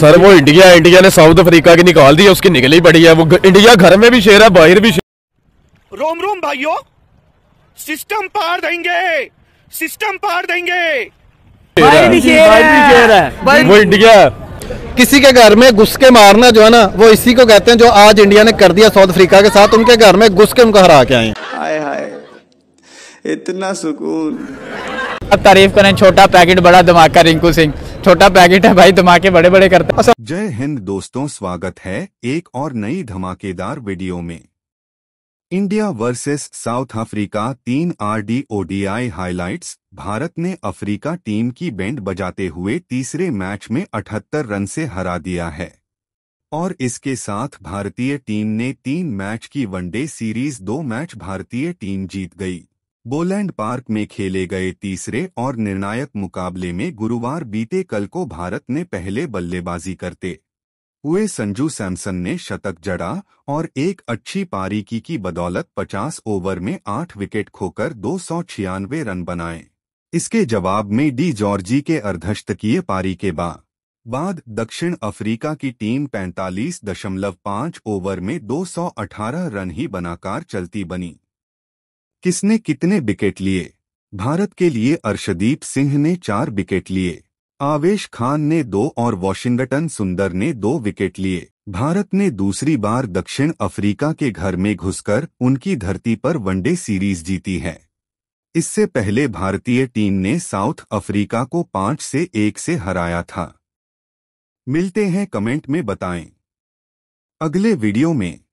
sir वो India India ने South Africa की निकाल दी है उसकी निकली बड़ी है वो इंडिया घर में भी शेर है बाहर भी शेर रोम रोम भाइयों सिस्टम पार देंगे सिस्टम पार देंगे वो इंडिया किसी के घर में घुस के मारना जो है ना वो इसी को कहते हैं जो आज इंडिया ने कर दिया साउथ अफ्रीका के साथ उनके घर में घुस के उनको हरा के आए हाय हाय इतना सुकून अब तारीफ करें छोटा पैकेट बड़ा धमाका रिंकू सिंह छोटा पैकेट है भाई धमाके बड़े बड़े करते हैं जय हिंद दोस्तों स्वागत है एक और नई धमाकेदार वीडियो में इंडिया वर्सेस साउथ अफ्रीका तीन R D ODI highlights Bharat ने अफ्रीका टीम की बैंड बजाते हुए तीसरे मैच में 78 रन से हरा दिया है और इसके साथ भारतीय टीम ने तीन मैच की वनडे सीरीज दो मैच भारतीय टीम जीत गई बोलैंड पार्क में खेले गए तीसरे और निर्णायक मुकाबले में गुरुवार बीते कल को भारत ने पहले बल्लेबाजी करते हुए संजू सैमसन ने शतक जड़ा और एक अच्छी पारी की की बदौलत 50 ओवर में आठ विकेट खोकर दो रन बनाए इसके जवाब में डी जॉर्जी के अर्धशतकीय पारी के बाद बाद दक्षिण अफ्रीका की टीम 45.5 ओवर में 218 रन ही बनाकर चलती बनी किसने कितने विकेट लिए भारत के लिए अर्शदीप सिंह ने चार विकेट लिए आवेश खान ने दो और वॉशिंगटन सुंदर ने दो विकेट लिए भारत ने दूसरी बार दक्षिण अफ्रीका के घर में घुसकर उनकी धरती पर वनडे सीरीज जीती है इससे पहले भारतीय टीम ने साउथ अफ्रीका को पांच से एक से हराया था मिलते हैं कमेंट में बताएं अगले वीडियो में